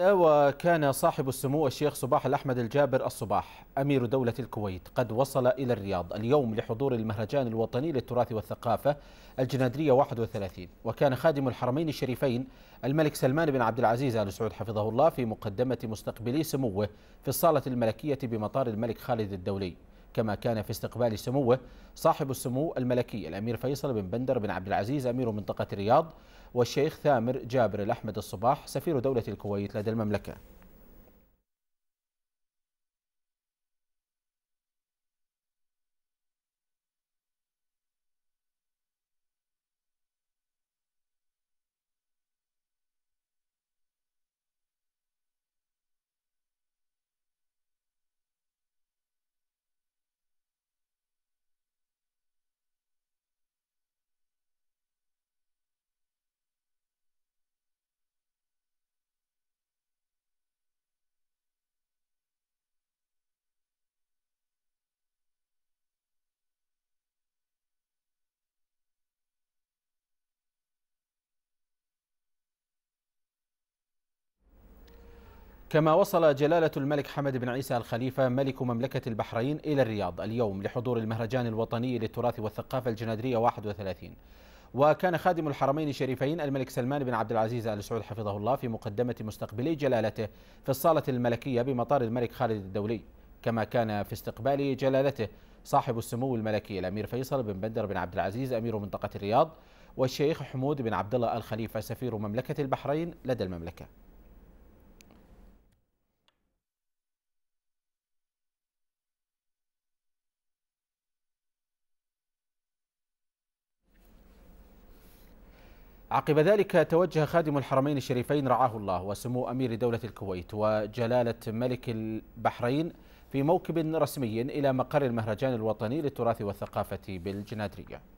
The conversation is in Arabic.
وكان صاحب السمو الشيخ صباح الأحمد الجابر الصباح أمير دولة الكويت قد وصل إلى الرياض اليوم لحضور المهرجان الوطني للتراث والثقافة الجنادرية 31 وكان خادم الحرمين الشريفين الملك سلمان بن عبد العزيز آل سعود حفظه الله في مقدمة مستقبلي سموه في الصالة الملكية بمطار الملك خالد الدولي كما كان في استقبال سموه صاحب السمو الملكي الأمير فيصل بن بندر بن عبد العزيز أمير منطقة الرياض والشيخ ثامر جابر الأحمد الصباح سفير دولة الكويت لدى المملكة كما وصل جلالة الملك حمد بن عيسى الخليفة ملك مملكة البحرين إلى الرياض اليوم لحضور المهرجان الوطني للتراث والثقافة الجنادرية 31 وكان خادم الحرمين الشريفين الملك سلمان بن عبد العزيز آل سعود حفظه الله في مقدمة مستقبلي جلالته في الصالة الملكية بمطار الملك خالد الدولي كما كان في استقبال جلالته صاحب السمو الملكي الأمير فيصل بن بندر بن عبد العزيز أمير منطقة الرياض والشيخ حمود بن عبد الله الخليفة سفير مملكة البحرين لدى المملكة عقب ذلك توجه خادم الحرمين الشريفين رعاه الله وسمو أمير دولة الكويت وجلالة ملك البحرين في موكب رسمي إلى مقر المهرجان الوطني للتراث والثقافة بالجنادرية